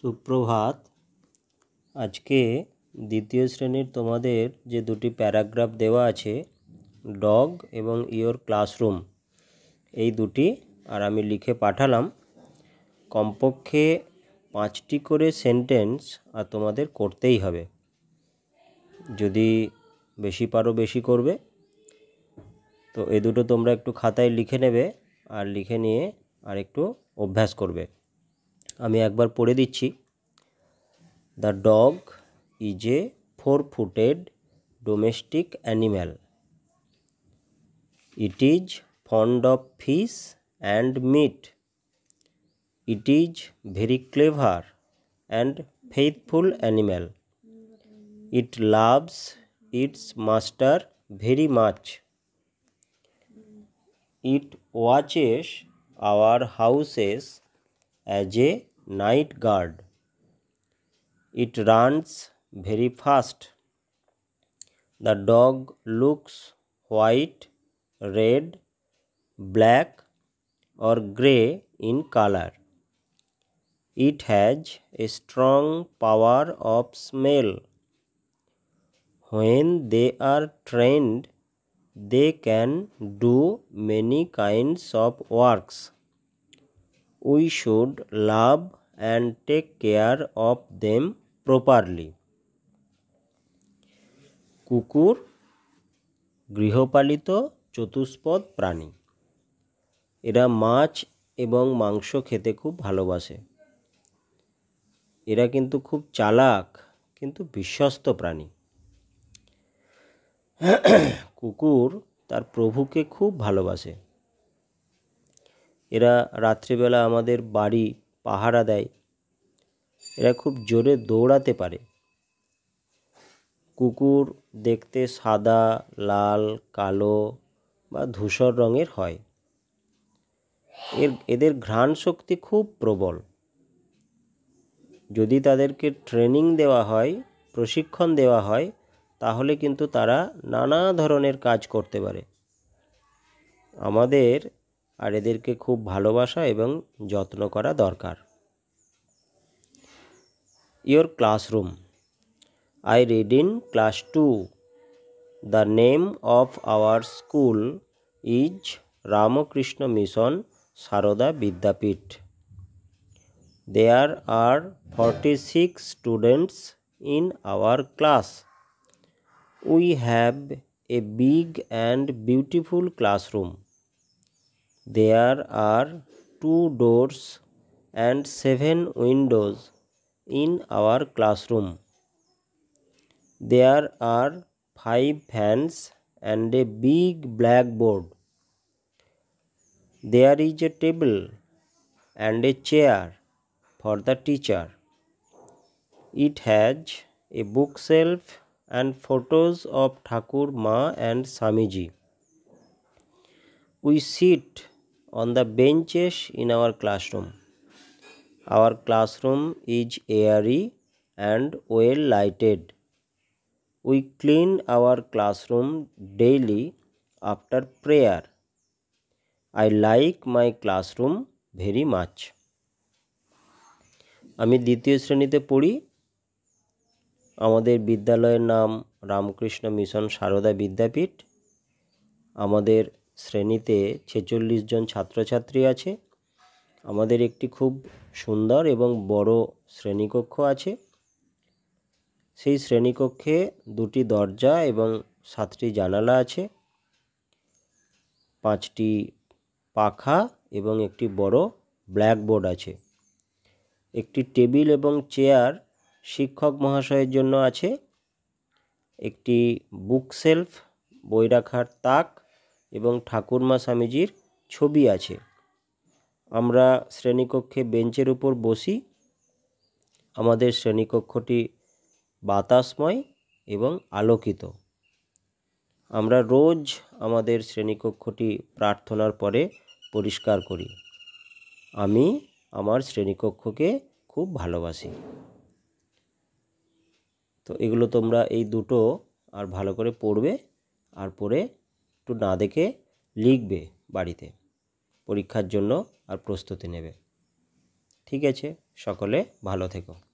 সুপ্রভাত আজকে দ্বিতীয় শ্রেণীর তোমাদের যে দুটি প্যারাগ্রাফ দেওয়া আছে ডগ এবং ইয়োর ক্লাসরুম এই দুটি আর আমি লিখে পাঠালাম কমপক্ষে পাঁচটি করে সেন্টেন্স আর তোমাদের করতেই হবে যদি বেশি পারো বেশি করবে তো এই দুটো তোমরা একটু খাতায় লিখে নেবে আর লিখে নিয়ে আর একটু অভ্যাস করবে আমি একবার পড়ে দিচ্ছি the dog is a four footed domestic animal it is fond of fish and meat it is very clever and faithful animal it loves its master very much it watches our houses as a night guard. It runs very fast. The dog looks white, red, black, or grey in color. It has a strong power of smell. When they are trained, they can do many kinds of works. We should love and take care of them properly কুকুর গৃহপালিত চতুষ্পদ প্রাণী এরা মাছ এবং মাংস খেতে খুব ভালোবাসে এরা কিন্তু খুব চালাক কিন্তু বিশ্বস্ত প্রাণী কুকুর তার প্রভুকে খুব ভালোবাসে এরা রাত্রিবেলা আমাদের বাড়ি পাহারা দেয় এরা খুব জোরে দৌড়াতে পারে কুকুর দেখতে সাদা লাল কালো বা ধূসর রঙের হয় এর এদের ঘ্রাণ শক্তি খুব প্রবল যদি তাদেরকে ট্রেনিং দেওয়া হয় প্রশিক্ষণ দেওয়া হয় তাহলে কিন্তু তারা নানা ধরনের কাজ করতে পারে আমাদের আর এদেরকে খুব ভালোবাসা এবং যত্ন করা দরকার your classroom I read in class two the name of our school is Ramakrishna Mission Sarada Vidyapith there are forty six students in our class we have a big and beautiful classroom There are two doors and seven windows in our classroom. There are five fans and a big blackboard. There is a table and a chair for the teacher. It has a bookshelf and photos of Thakur Ma and Samiji. We sit on the benches in our classroom. Our classroom is airy and well lighted. We clean our classroom daily after prayer. I like my classroom very much. আমি দ্বিতীয় শ্রেণীতে পড়ি আমাদের বিদ্যালয়ের নাম Ramakrishna Mission Sarada বিদ্যাপীঠ আমাদের শ্রেণীতে ছেচল্লিশ জন ছাত্রছাত্রী আছে আমাদের একটি খুব সুন্দর এবং বড় শ্রেণীকক্ষ আছে সেই শ্রেণীকক্ষে দুটি দরজা এবং সাতটি জানালা আছে পাঁচটি পাখা এবং একটি বড় ব্ল্যাকবোর্ড আছে একটি টেবিল এবং চেয়ার শিক্ষক মহাশয়ের জন্য আছে একটি বুক সেলফ বই রাখার তাক এবং ঠাকুরমা স্বামীজির ছবি আছে আমরা শ্রেণীকক্ষে বেঞ্চের উপর বসি আমাদের শ্রেণীকক্ষটি বাতাসময় এবং আলোকিত আমরা রোজ আমাদের শ্রেণীকক্ষটি প্রার্থনার পরে পরিষ্কার করি আমি আমার শ্রেণীকক্ষকে খুব ভালোবাসি তো এগুলো তোমরা এই দুটো আর ভালো করে পড়বে আর পড়ে একটু না দেখে লিখবে বাড়িতে পরীক্ষার জন্য আর প্রস্তুতি নেবে ঠিক আছে সকলে ভালো থেকো